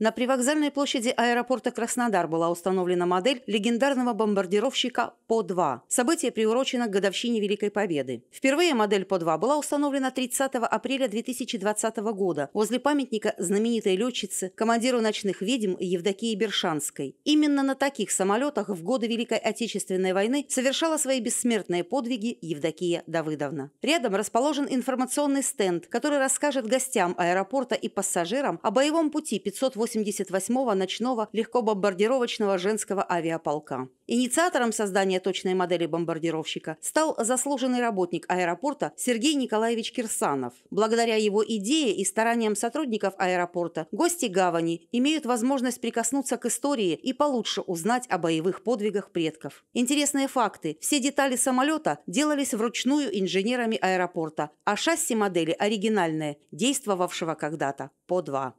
На привокзальной площади аэропорта Краснодар была установлена модель легендарного бомбардировщика По-2. Событие приурочено к годовщине Великой Победы. Впервые модель По-2 была установлена 30 апреля 2020 года возле памятника знаменитой летчицы, командиру ночных ведьм Евдокии Бершанской. Именно на таких самолетах в годы Великой Отечественной войны совершала свои бессмертные подвиги Евдокия Давыдовна. Рядом расположен информационный стенд, который расскажет гостям аэропорта и пассажирам о боевом пути 580 88 го ночного легкобомбардировочного женского авиаполка. Инициатором создания точной модели бомбардировщика стал заслуженный работник аэропорта Сергей Николаевич Кирсанов. Благодаря его идее и стараниям сотрудников аэропорта гости гавани имеют возможность прикоснуться к истории и получше узнать о боевых подвигах предков. Интересные факты. Все детали самолета делались вручную инженерами аэропорта, а шасси модели оригинальные, действовавшего когда-то, по два.